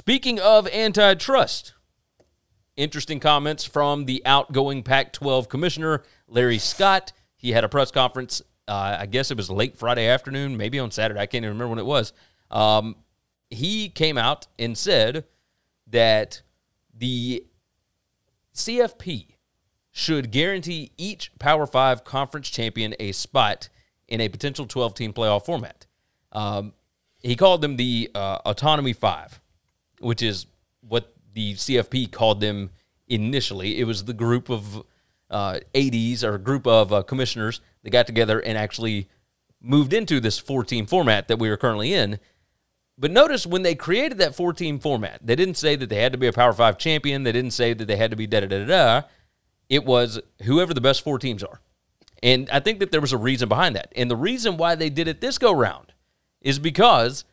Speaking of antitrust, interesting comments from the outgoing Pac 12 commissioner, Larry Scott. He had a press conference, uh, I guess it was late Friday afternoon, maybe on Saturday. I can't even remember when it was. Um, he came out and said that the CFP should guarantee each Power Five conference champion a spot in a potential 12 team playoff format. Um, he called them the uh, Autonomy Five which is what the CFP called them initially. It was the group of uh, 80s or group of uh, commissioners that got together and actually moved into this four team format that we are currently in. But notice when they created that four team format, they didn't say that they had to be a Power Five champion. They didn't say that they had to be da da da da. It was whoever the best four teams are. And I think that there was a reason behind that. And the reason why they did it this go round is because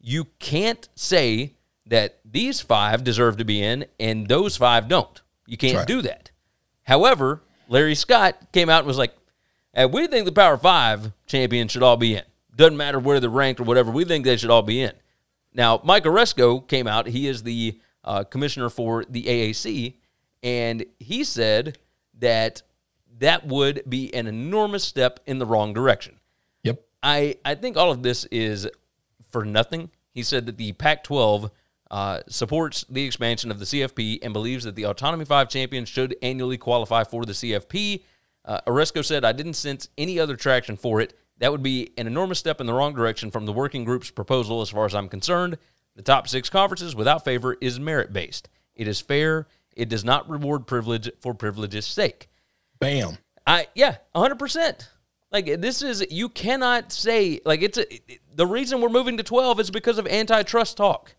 you can't say that these five deserve to be in and those five don't. You can't right. do that. However, Larry Scott came out and was like, hey, we think the Power Five champions should all be in. Doesn't matter where they're ranked or whatever. We think they should all be in. Now, Mike Oresco came out. He is the uh, commissioner for the AAC, and he said that that would be an enormous step in the wrong direction. Yep. I, I think all of this is for nothing. He said that the Pac 12 uh, supports the expansion of the CFP and believes that the Autonomy 5 champions should annually qualify for the CFP. Uh, Oresco said, I didn't sense any other traction for it. That would be an enormous step in the wrong direction from the working group's proposal, as far as I'm concerned. The top six conferences without favor is merit based. It is fair. It does not reward privilege for privilege's sake. Bam. I yeah, 100%. Like this is you cannot say like it's a, the reason we're moving to 12 is because of antitrust talk.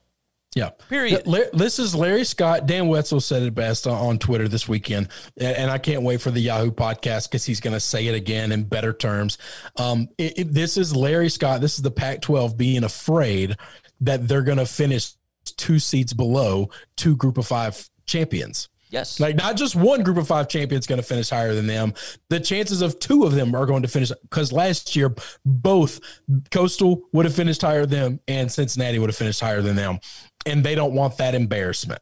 Yeah. Period. This is Larry Scott. Dan Wetzel said it best on Twitter this weekend. And I can't wait for the Yahoo podcast because he's going to say it again in better terms. Um, it, it, this is Larry Scott. This is the Pac 12 being afraid that they're going to finish two seats below two group of five champions. Yes. Like not just one group of five champions going to finish higher than them. The chances of two of them are going to finish because last year both Coastal would have finished higher than them and Cincinnati would have finished higher than them. And they don't want that embarrassment.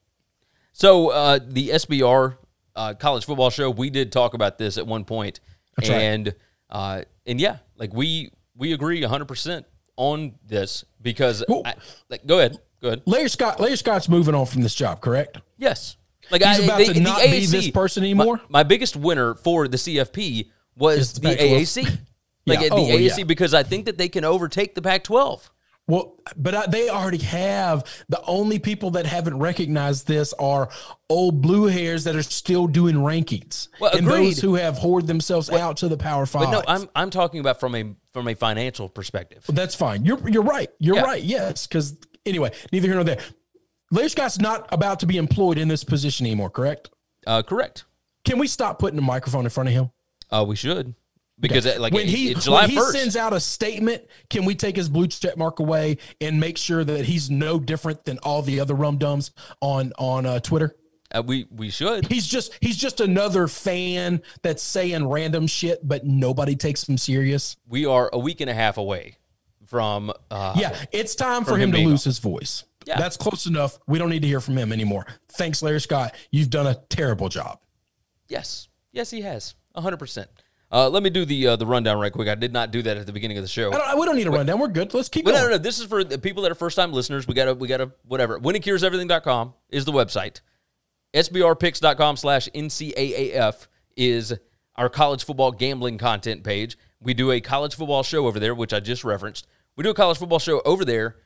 So uh, the SBR uh, college football show, we did talk about this at one point. That's and right. uh, and yeah, like we we agree 100% on this because cool. I, like go ahead. Go ahead. Larry Scott Larry Scott's moving on from this job, correct? Yes. Like he's I, about they, to the not AAC, be this person anymore. My, my, biggest winner for the CFP was the, the AAC. like yeah. the oh, AAC yeah. because I think that they can overtake the Pac-12. Well, but I, they already have. The only people that haven't recognized this are old blue hairs that are still doing rankings, well, and those who have hoarded themselves well, out to the Power Five. But no, I'm I'm talking about from a from a financial perspective. Well, that's fine. You're you're right. You're yeah. right. Yes, because anyway, neither here nor there. Larry Scott's not about to be employed in this position anymore, correct? Uh, correct. Can we stop putting a microphone in front of him? Uh, we should because okay. Uh, like when he when he 1st. sends out a statement, can we take his blue check mark away and make sure that he's no different than all the other rum dums on on uh, Twitter? Uh, we we should. He's just he's just another fan that's saying random shit, but nobody takes him serious. We are a week and a half away from. Uh, yeah, it's time for him, him to lose on. his voice. Yeah. That's close enough. We don't need to hear from him anymore. Thanks, Larry Scott. You've done a terrible job. Yes. Yes, he has. 100%. Uh, let me do the uh, the rundown right quick. I did not do that at the beginning of the show. Don't, we don't need a rundown. We're good. Let's keep but going. No, no, no. This is for people that are first time listeners. We got to, we got to, whatever. winningcureseverything.com is the website. SBRpicks.com slash NCAAF is our college football gambling content page. We do a college football show over there, which I just referenced. We do a college football show over there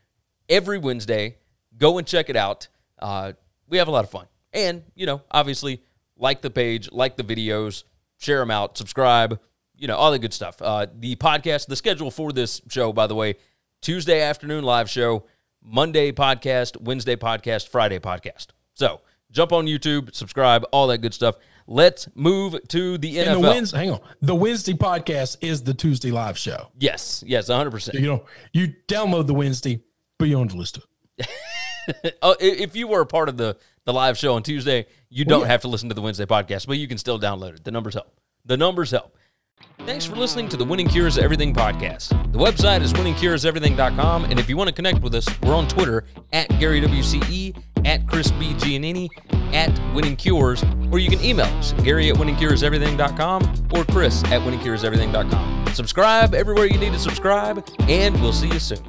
every Wednesday Go and check it out. Uh, we have a lot of fun. And, you know, obviously, like the page, like the videos, share them out, subscribe, you know, all the good stuff. Uh, the podcast, the schedule for this show, by the way, Tuesday afternoon live show, Monday podcast, Wednesday podcast, Friday podcast. So jump on YouTube, subscribe, all that good stuff. Let's move to the NFL. And the Wednesday, hang on. The Wednesday podcast is the Tuesday live show. Yes, yes, 100%. you know, you download the Wednesday, don't listen the list Oh, if you were a part of the, the live show on Tuesday, you don't well, yeah. have to listen to the Wednesday podcast, but you can still download it. The numbers help. The numbers help. Thanks for listening to the Winning Cures Everything podcast. The website is winningcureseverything.com, and if you want to connect with us, we're on Twitter at Gary WCE, at Chris B. Giannini, at Winning Cures, or you can email us, Gary at winningcureseverything.com or Chris at winningcureseverything.com. Subscribe everywhere you need to subscribe, and we'll see you soon.